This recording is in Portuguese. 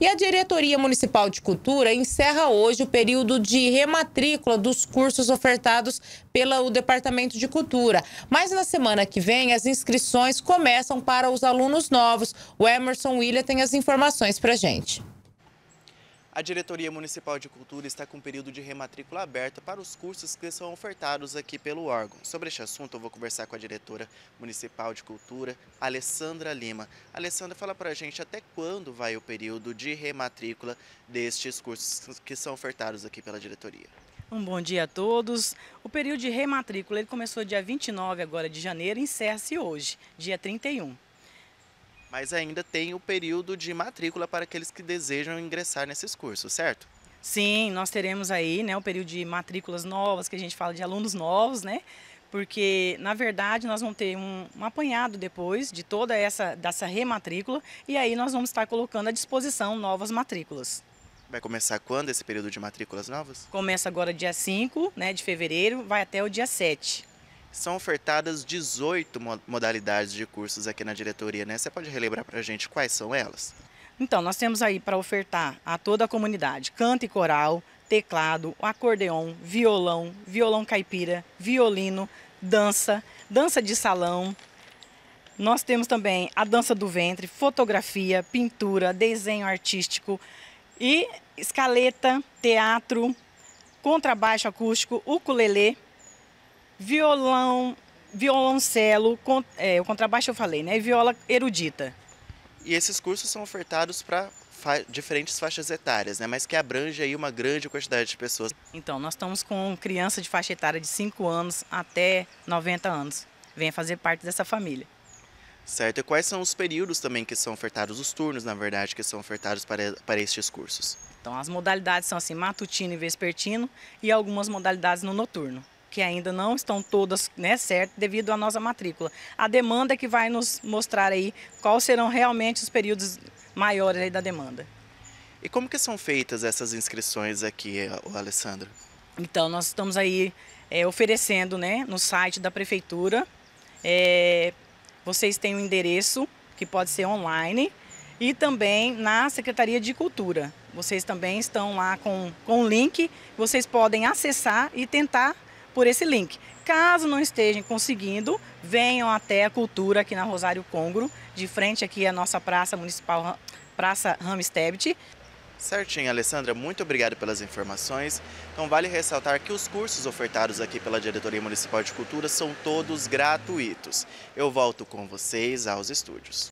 E a Diretoria Municipal de Cultura encerra hoje o período de rematrícula dos cursos ofertados pelo Departamento de Cultura. Mas na semana que vem, as inscrições começam para os alunos novos. O Emerson William tem as informações para gente. A Diretoria Municipal de Cultura está com um período de rematrícula aberta para os cursos que são ofertados aqui pelo órgão. Sobre este assunto, eu vou conversar com a diretora municipal de cultura, Alessandra Lima. Alessandra, fala para a gente até quando vai o período de rematrícula destes cursos que são ofertados aqui pela diretoria. Um bom dia a todos. O período de rematrícula ele começou dia 29 agora de janeiro e encerra-se hoje, dia 31 mas ainda tem o período de matrícula para aqueles que desejam ingressar nesses cursos, certo? Sim, nós teremos aí né, o período de matrículas novas, que a gente fala de alunos novos, né? Porque, na verdade, nós vamos ter um, um apanhado depois de toda essa dessa rematrícula e aí nós vamos estar colocando à disposição novas matrículas. Vai começar quando esse período de matrículas novas? Começa agora dia 5 né, de fevereiro, vai até o dia 7 são ofertadas 18 modalidades de cursos aqui na diretoria, né? Você pode relembrar para a gente quais são elas? Então, nós temos aí para ofertar a toda a comunidade canto e coral, teclado, acordeon, violão, violão caipira, violino, dança, dança de salão. Nós temos também a dança do ventre, fotografia, pintura, desenho artístico e escaleta, teatro, contrabaixo acústico, ukulele violão, violoncelo, con, é, o contrabaixo eu falei, né? E viola erudita. E esses cursos são ofertados para fa diferentes faixas etárias, né? Mas que abrange aí uma grande quantidade de pessoas. Então, nós estamos com criança de faixa etária de 5 anos até 90 anos. Venha fazer parte dessa família. Certo. E quais são os períodos também que são ofertados, os turnos, na verdade, que são ofertados para, para estes cursos? Então, as modalidades são assim, matutino e vespertino e algumas modalidades no noturno que ainda não estão todas né, certas devido à nossa matrícula. A demanda é que vai nos mostrar aí quais serão realmente os períodos maiores da demanda. E como que são feitas essas inscrições aqui, eh, Alessandro? Então, nós estamos aí é, oferecendo né, no site da prefeitura. É, vocês têm o um endereço, que pode ser online, e também na Secretaria de Cultura. Vocês também estão lá com o com um link, vocês podem acessar e tentar por esse link. Caso não estejam conseguindo, venham até a Cultura aqui na Rosário Congro, de frente aqui à nossa Praça Municipal, Praça Ramstebit. Certinho, Alessandra, muito obrigado pelas informações. Então, vale ressaltar que os cursos ofertados aqui pela Diretoria Municipal de Cultura são todos gratuitos. Eu volto com vocês aos estúdios.